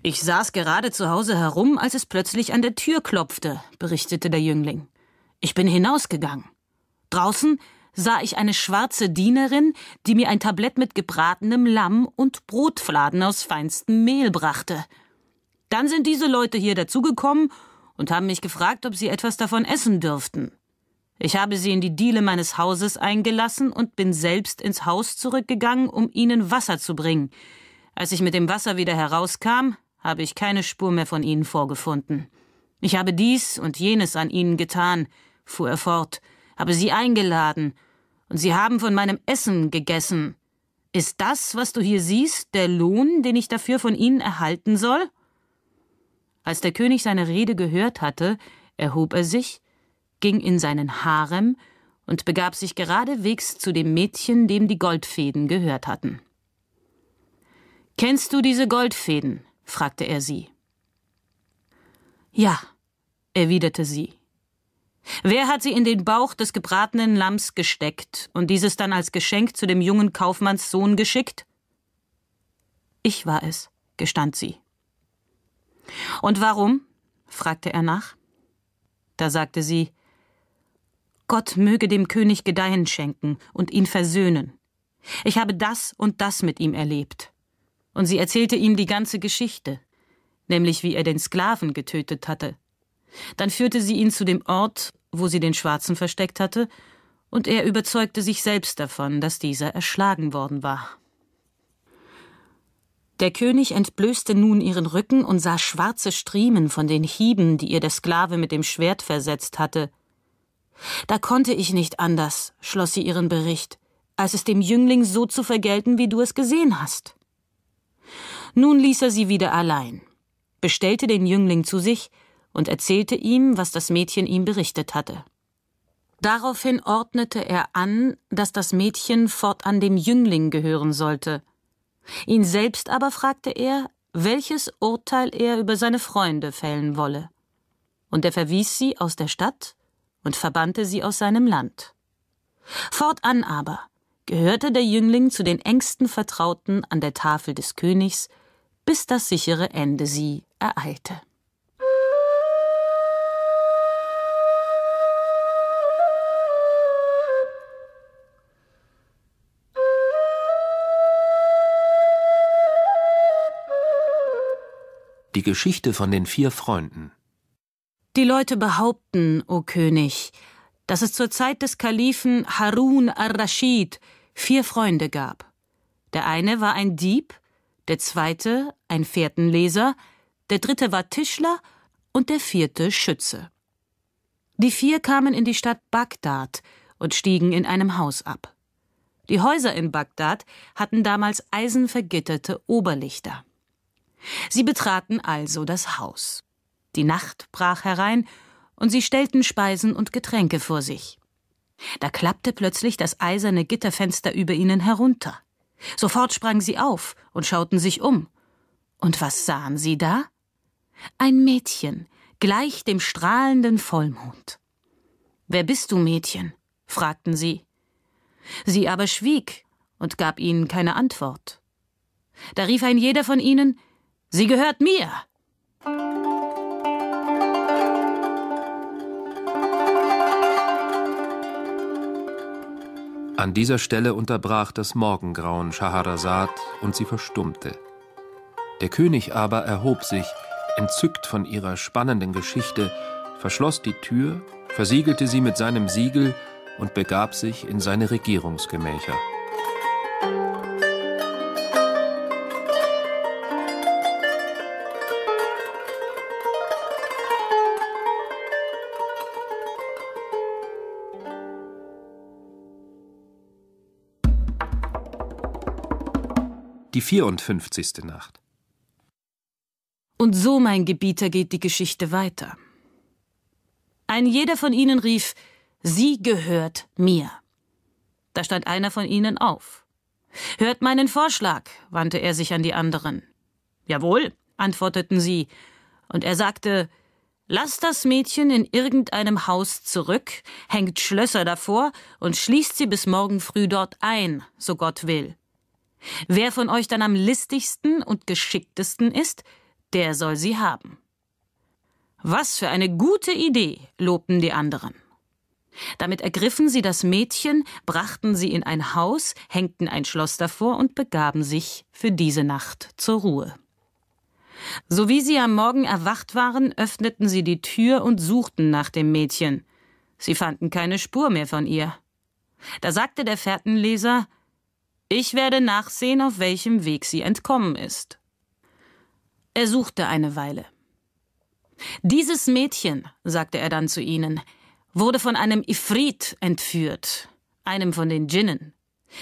Speaker 1: Ich saß gerade zu Hause herum, als es plötzlich an der Tür klopfte, berichtete der Jüngling. Ich bin hinausgegangen. Draußen sah ich eine schwarze Dienerin, die mir ein Tablett mit gebratenem Lamm und Brotfladen aus feinstem Mehl brachte. Dann sind diese Leute hier dazugekommen und haben mich gefragt, ob sie etwas davon essen dürften. Ich habe sie in die Diele meines Hauses eingelassen und bin selbst ins Haus zurückgegangen, um ihnen Wasser zu bringen. Als ich mit dem Wasser wieder herauskam, habe ich keine Spur mehr von ihnen vorgefunden. Ich habe dies und jenes an ihnen getan, fuhr er fort, habe sie eingeladen, und sie haben von meinem Essen gegessen. Ist das, was du hier siehst, der Lohn, den ich dafür von ihnen erhalten soll? Als der König seine Rede gehört hatte, erhob er sich, ging in seinen Harem und begab sich geradewegs zu dem Mädchen, dem die Goldfäden gehört hatten. Kennst du diese Goldfäden? fragte er sie. Ja, erwiderte sie. Wer hat sie in den Bauch des gebratenen Lamms gesteckt und dieses dann als Geschenk zu dem jungen Kaufmannssohn geschickt? Ich war es, gestand sie. Und warum? fragte er nach. Da sagte sie Gott möge dem König Gedeihen schenken und ihn versöhnen. Ich habe das und das mit ihm erlebt und sie erzählte ihm die ganze Geschichte, nämlich wie er den Sklaven getötet hatte. Dann führte sie ihn zu dem Ort, wo sie den Schwarzen versteckt hatte, und er überzeugte sich selbst davon, dass dieser erschlagen worden war. Der König entblößte nun ihren Rücken und sah schwarze Striemen von den Hieben, die ihr der Sklave mit dem Schwert versetzt hatte. Da konnte ich nicht anders, schloss sie ihren Bericht, als es dem Jüngling so zu vergelten, wie du es gesehen hast. Nun ließ er sie wieder allein, bestellte den Jüngling zu sich und erzählte ihm, was das Mädchen ihm berichtet hatte. Daraufhin ordnete er an, dass das Mädchen fortan dem Jüngling gehören sollte. Ihn selbst aber fragte er, welches Urteil er über seine Freunde fällen wolle. Und er verwies sie aus der Stadt und verbannte sie aus seinem Land. Fortan aber gehörte der Jüngling zu den engsten Vertrauten an der Tafel des Königs, bis das sichere Ende sie ereilte.
Speaker 2: Die Geschichte von den vier Freunden.
Speaker 1: Die Leute behaupten, o König, dass es zur Zeit des Kalifen Harun al rashid vier Freunde gab. Der eine war ein Dieb, der zweite ein Fährtenleser, der dritte war Tischler und der vierte Schütze. Die vier kamen in die Stadt Bagdad und stiegen in einem Haus ab. Die Häuser in Bagdad hatten damals eisenvergitterte Oberlichter. Sie betraten also das Haus. Die Nacht brach herein und sie stellten Speisen und Getränke vor sich. Da klappte plötzlich das eiserne Gitterfenster über ihnen herunter. Sofort sprangen sie auf und schauten sich um. Und was sahen sie da? Ein Mädchen, gleich dem strahlenden Vollmond. Wer bist du, Mädchen? fragten sie. Sie aber schwieg und gab ihnen keine Antwort. Da rief ein jeder von ihnen Sie gehört mir.
Speaker 2: An dieser Stelle unterbrach das Morgengrauen Schaharasad und sie verstummte. Der König aber erhob sich, entzückt von ihrer spannenden Geschichte, verschloss die Tür, versiegelte sie mit seinem Siegel und begab sich in seine Regierungsgemächer. die 54. Nacht.
Speaker 1: Und so, mein Gebieter, geht die Geschichte weiter. Ein jeder von ihnen rief, Sie gehört mir. Da stand einer von ihnen auf. Hört meinen Vorschlag, wandte er sich an die anderen. Jawohl, antworteten sie, und er sagte, Lass das Mädchen in irgendeinem Haus zurück, hängt Schlösser davor und schließt sie bis morgen früh dort ein, so Gott will. Wer von euch dann am listigsten und geschicktesten ist, der soll sie haben. Was für eine gute Idee, lobten die anderen. Damit ergriffen sie das Mädchen, brachten sie in ein Haus, hängten ein Schloss davor und begaben sich für diese Nacht zur Ruhe. Sowie sie am Morgen erwacht waren, öffneten sie die Tür und suchten nach dem Mädchen. Sie fanden keine Spur mehr von ihr. Da sagte der Fährtenleser ich werde nachsehen, auf welchem Weg sie entkommen ist. Er suchte eine Weile. Dieses Mädchen, sagte er dann zu ihnen, wurde von einem Ifrit entführt, einem von den Djinnen.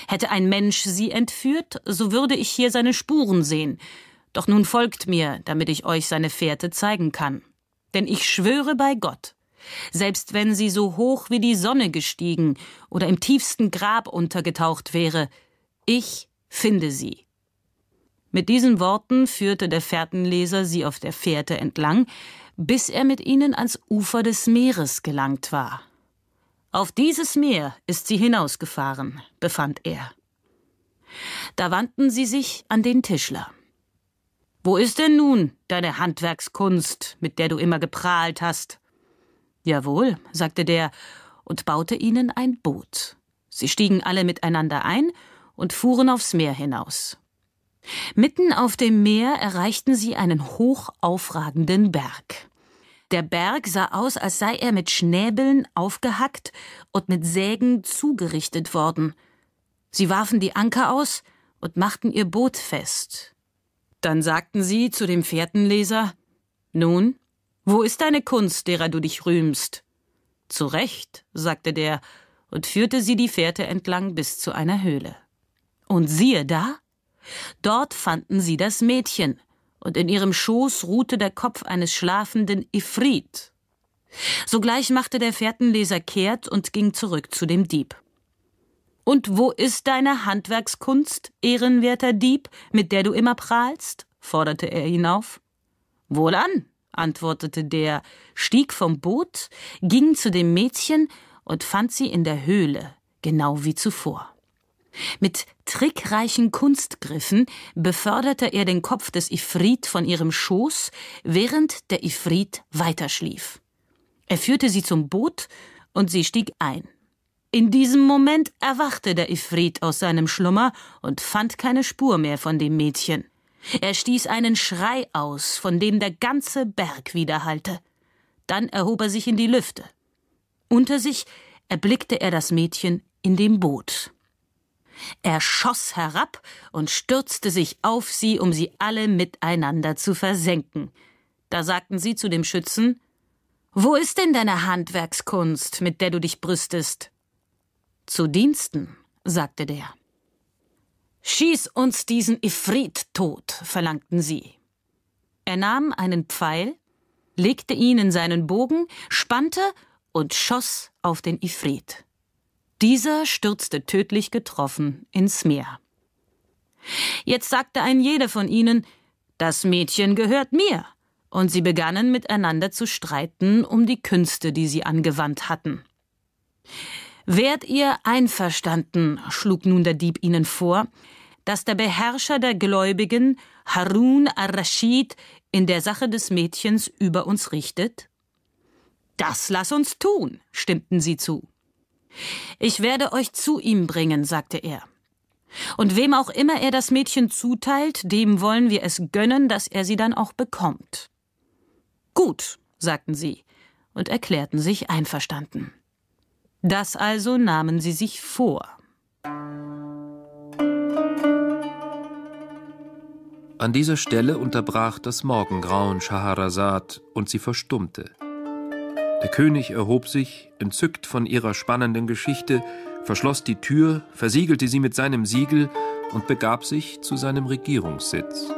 Speaker 1: Hätte ein Mensch sie entführt, so würde ich hier seine Spuren sehen. Doch nun folgt mir, damit ich euch seine Fährte zeigen kann. Denn ich schwöre bei Gott, selbst wenn sie so hoch wie die Sonne gestiegen oder im tiefsten Grab untergetaucht wäre, ich finde sie. Mit diesen Worten führte der Fährtenleser sie auf der Fährte entlang, bis er mit ihnen ans Ufer des Meeres gelangt war. Auf dieses Meer ist sie hinausgefahren, befand er. Da wandten sie sich an den Tischler. Wo ist denn nun deine Handwerkskunst, mit der du immer geprahlt hast? Jawohl, sagte der und baute ihnen ein Boot. Sie stiegen alle miteinander ein und fuhren aufs Meer hinaus. Mitten auf dem Meer erreichten sie einen hochaufragenden Berg. Der Berg sah aus, als sei er mit Schnäbeln aufgehackt und mit Sägen zugerichtet worden. Sie warfen die Anker aus und machten ihr Boot fest. Dann sagten sie zu dem Fährtenleser Nun, wo ist deine Kunst, derer du dich rühmst? Zu Recht, sagte der und führte sie die Fährte entlang bis zu einer Höhle. Und siehe da, dort fanden sie das Mädchen, und in ihrem Schoß ruhte der Kopf eines schlafenden Ifrit. Sogleich machte der Fährtenleser kehrt und ging zurück zu dem Dieb. Und wo ist deine Handwerkskunst, ehrenwerter Dieb, mit der du immer prahlst? forderte er hinauf. Wohlan, antwortete der, stieg vom Boot, ging zu dem Mädchen und fand sie in der Höhle, genau wie zuvor. Mit trickreichen Kunstgriffen beförderte er den Kopf des Ifrit von ihrem Schoß, während der Ifrit weiterschlief. Er führte sie zum Boot und sie stieg ein. In diesem Moment erwachte der Ifrit aus seinem Schlummer und fand keine Spur mehr von dem Mädchen. Er stieß einen Schrei aus, von dem der ganze Berg widerhallte. Dann erhob er sich in die Lüfte. Unter sich erblickte er das Mädchen in dem Boot. Er schoss herab und stürzte sich auf sie, um sie alle miteinander zu versenken. Da sagten sie zu dem Schützen Wo ist denn deine Handwerkskunst, mit der du dich brüstest? Zu Diensten, sagte der. Schieß uns diesen Ifrit tot, verlangten sie. Er nahm einen Pfeil, legte ihn in seinen Bogen, spannte und schoss auf den Ifrit. Dieser stürzte tödlich getroffen ins Meer. Jetzt sagte ein jeder von ihnen, das Mädchen gehört mir, und sie begannen miteinander zu streiten um die Künste, die sie angewandt hatten. Wärt ihr einverstanden, schlug nun der Dieb ihnen vor, dass der Beherrscher der Gläubigen, Harun al-Rashid, in der Sache des Mädchens über uns richtet? Das lass uns tun, stimmten sie zu. Ich werde euch zu ihm bringen, sagte er. Und wem auch immer er das Mädchen zuteilt, dem wollen wir es gönnen, dass er sie dann auch bekommt. Gut, sagten sie und erklärten sich einverstanden. Das also nahmen sie sich vor.
Speaker 2: An dieser Stelle unterbrach das Morgengrauen Schaharasad und sie verstummte. Der König erhob sich, entzückt von ihrer spannenden Geschichte, verschloss die Tür, versiegelte sie mit seinem Siegel und begab sich zu seinem Regierungssitz.